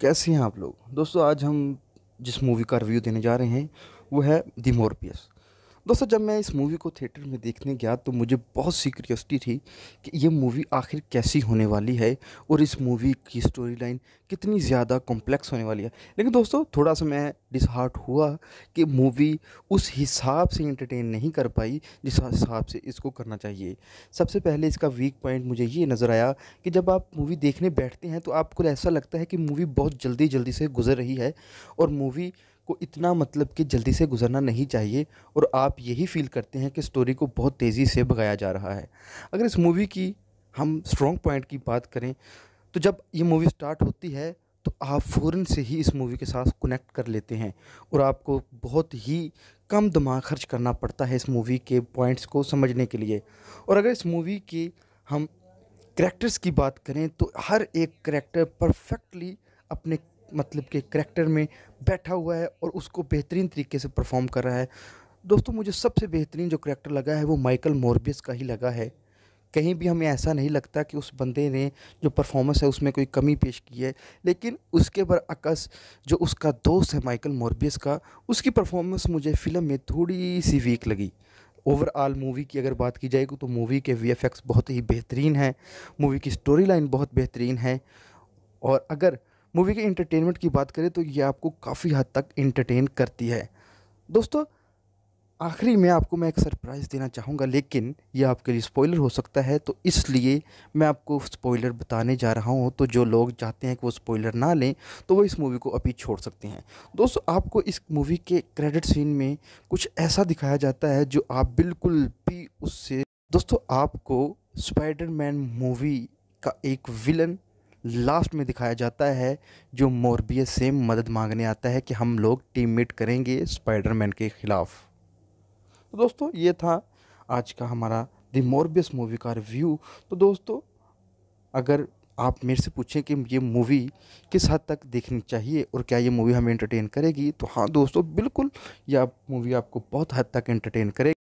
कैसे हैं आप लोग दोस्तों आज हम जिस मूवी का रिव्यू देने जा रहे हैं वो है दी मोरपियस दोस्तों जब मैं इस मूवी को थिएटर में देखने गया तो मुझे बहुत सी क्यूरियोसिटी थी कि ये मूवी आखिर कैसी होने वाली है और इस मूवी की स्टोरी लाइन कितनी ज़्यादा कॉम्प्लेक्स होने वाली है लेकिन दोस्तों थोड़ा सा मैं डिसहार्ट हुआ कि मूवी उस हिसाब से इंटरटेन नहीं कर पाई जिस हिसाब से इसको करना चाहिए सबसे पहले इसका वीक पॉइंट मुझे ये नज़र आया कि जब आप मूवी देखने बैठते हैं तो आपको ऐसा लगता है कि मूवी बहुत जल्दी जल्दी से गुजर रही है और मूवी को इतना मतलब कि जल्दी से गुजरना नहीं चाहिए और आप यही फील करते हैं कि स्टोरी को बहुत तेज़ी से भगाया जा रहा है अगर इस मूवी की हम स्ट्रॉन्ग पॉइंट की बात करें तो जब ये मूवी स्टार्ट होती है तो आप फ़ौर से ही इस मूवी के साथ कनेक्ट कर लेते हैं और आपको बहुत ही कम दिमाग खर्च करना पड़ता है इस मूवी के पॉइंट्स को समझने के लिए और अगर इस मूवी के हम करैक्टर्स की बात करें तो हर एक करैक्टर परफेक्टली अपने मतलब के करेक्टर में बैठा हुआ है और उसको बेहतरीन तरीके से परफॉर्म कर रहा है दोस्तों मुझे सबसे बेहतरीन जो करेक्टर लगा है वो माइकल मोरबियस का ही लगा है कहीं भी हमें ऐसा नहीं लगता कि उस बंदे ने जो परफॉर्मेंस है उसमें कोई कमी पेश की है लेकिन उसके बरअकस जो उसका दोस्त है माइकल मोरबियस का उसकी परफॉर्मेंस मुझे फ़िल्म में थोड़ी सी वीक लगी ओवरऑल मूवी की अगर बात की जाएगी तो मूवी के वी बहुत ही बेहतरीन हैं मूवी की स्टोरी लाइन बहुत बेहतरीन है और अगर मूवी के इंटरटेनमेंट की बात करें तो ये आपको काफ़ी हद तक इंटरटेन करती है दोस्तों आखिरी में आपको मैं एक सरप्राइज़ देना चाहूँगा लेकिन ये आपके लिए स्पॉइलर हो सकता है तो इसलिए मैं आपको स्पॉइलर बताने जा रहा हूँ तो जो लोग चाहते हैं कि वो स्पॉइलर ना लें तो वो इस मूवी को अभी छोड़ सकते हैं दोस्तों आपको इस मूवी के क्रेडिट सीन में कुछ ऐसा दिखाया जाता है जो आप बिल्कुल भी उससे दोस्तों आपको स्पाइडरमैन मूवी का एक विलन लास्ट में दिखाया जाता है जो मोरबियस से मदद मांगने आता है कि हम लोग टीम मीट करेंगे स्पाइडरमैन के ख़िलाफ़ तो दोस्तों ये था आज का हमारा द मोरबियस मूवी का रिव्यू तो दोस्तों अगर आप मेरे से पूछें कि ये मूवी किस हद तक देखनी चाहिए और क्या ये मूवी हमें एंटरटेन करेगी तो हाँ दोस्तों बिल्कुल यह मूवी आपको बहुत हद तक एंटरटेन करेगी